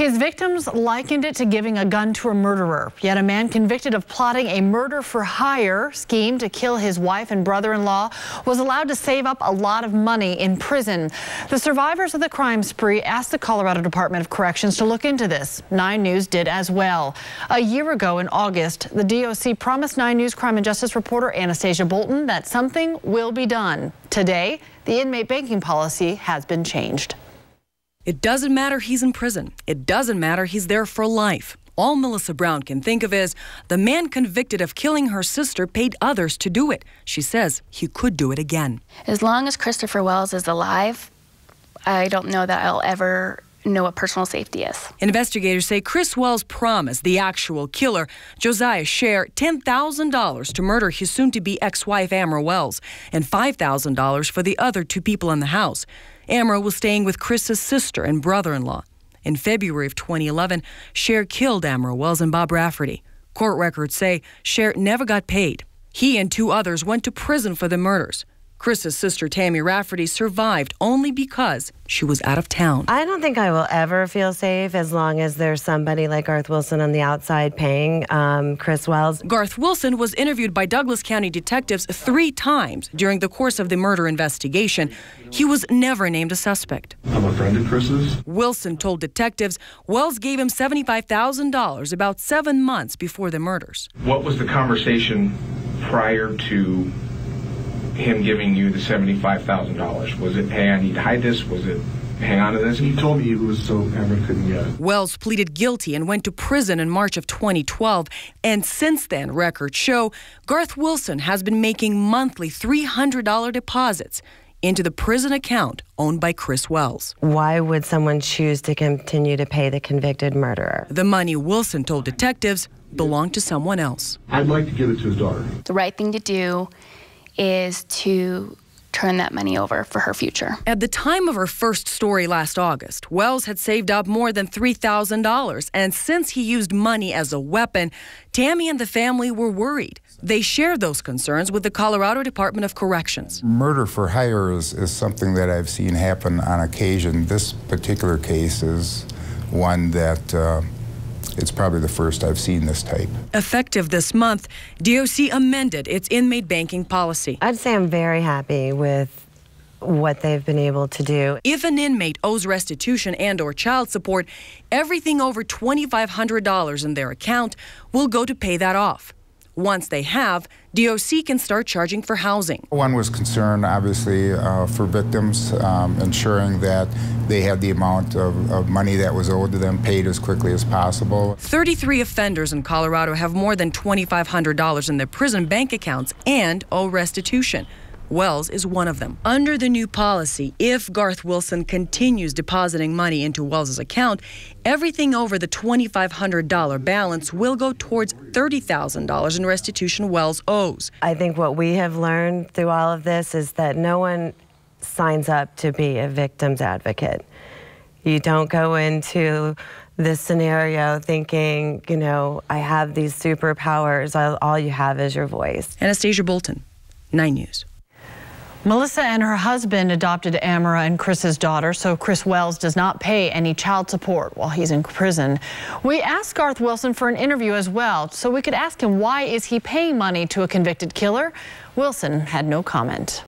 His victims likened it to giving a gun to a murderer. Yet a man convicted of plotting a murder for hire scheme to kill his wife and brother-in-law was allowed to save up a lot of money in prison. The survivors of the crime spree asked the Colorado Department of Corrections to look into this. Nine News did as well. A year ago in August, the DOC promised Nine News crime and justice reporter Anastasia Bolton that something will be done. Today, the inmate banking policy has been changed. It doesn't matter he's in prison. It doesn't matter he's there for life. All Melissa Brown can think of is the man convicted of killing her sister paid others to do it. She says he could do it again. As long as Christopher Wells is alive, I don't know that I'll ever know what personal safety is. Investigators say Chris Wells promised the actual killer, Josiah Share, $10,000 to murder his soon to be ex wife, Amra Wells, and $5,000 for the other two people in the house. Amra was staying with Chris's sister and brother in law. In February of 2011, Share killed Amra Wells and Bob Rafferty. Court records say Share never got paid. He and two others went to prison for the murders. Chris's sister Tammy Rafferty survived only because she was out of town. I don't think I will ever feel safe as long as there's somebody like Garth Wilson on the outside paying um, Chris Wells. Garth Wilson was interviewed by Douglas County detectives three times during the course of the murder investigation. He was never named a suspect. I'm a friend of Chris's. Wilson told detectives Wells gave him $75,000 about seven months before the murders. What was the conversation prior to him giving you the $75,000? Was it, hey, I need to hide this? Was it, hang on to this? He told me it was so Cameron couldn't get it. Wells pleaded guilty and went to prison in March of 2012. And since then, records show Garth Wilson has been making monthly $300 deposits into the prison account owned by Chris Wells. Why would someone choose to continue to pay the convicted murderer? The money Wilson told detectives belonged to someone else. I'd like to give it to his daughter. The right thing to do is to turn that money over for her future. At the time of her first story last August, Wells had saved up more than $3,000. And since he used money as a weapon, Tammy and the family were worried. They shared those concerns with the Colorado Department of Corrections. Murder for hire is, is something that I've seen happen on occasion. This particular case is one that. Uh, it's probably the first I've seen this type. Effective this month, DOC amended its inmate banking policy. I'd say I'm very happy with what they've been able to do. If an inmate owes restitution and or child support, everything over $2500 in their account will go to pay that off. Once they have, DOC can start charging for housing. One was concerned, obviously, uh, for victims, um, ensuring that they had the amount of, of money that was owed to them paid as quickly as possible. 33 offenders in Colorado have more than $2,500 in their prison bank accounts and owe restitution. Wells is one of them. Under the new policy, if Garth Wilson continues depositing money into Wells's account, everything over the $2,500 balance will go towards $30,000 in restitution Wells owes. I think what we have learned through all of this is that no one signs up to be a victim's advocate. You don't go into this scenario thinking, you know, I have these superpowers. All you have is your voice. Anastasia Bolton, 9 News. Melissa and her husband adopted Amara and Chris's daughter, so Chris Wells does not pay any child support while he's in prison. We asked Garth Wilson for an interview as well, so we could ask him why is he paying money to a convicted killer? Wilson had no comment.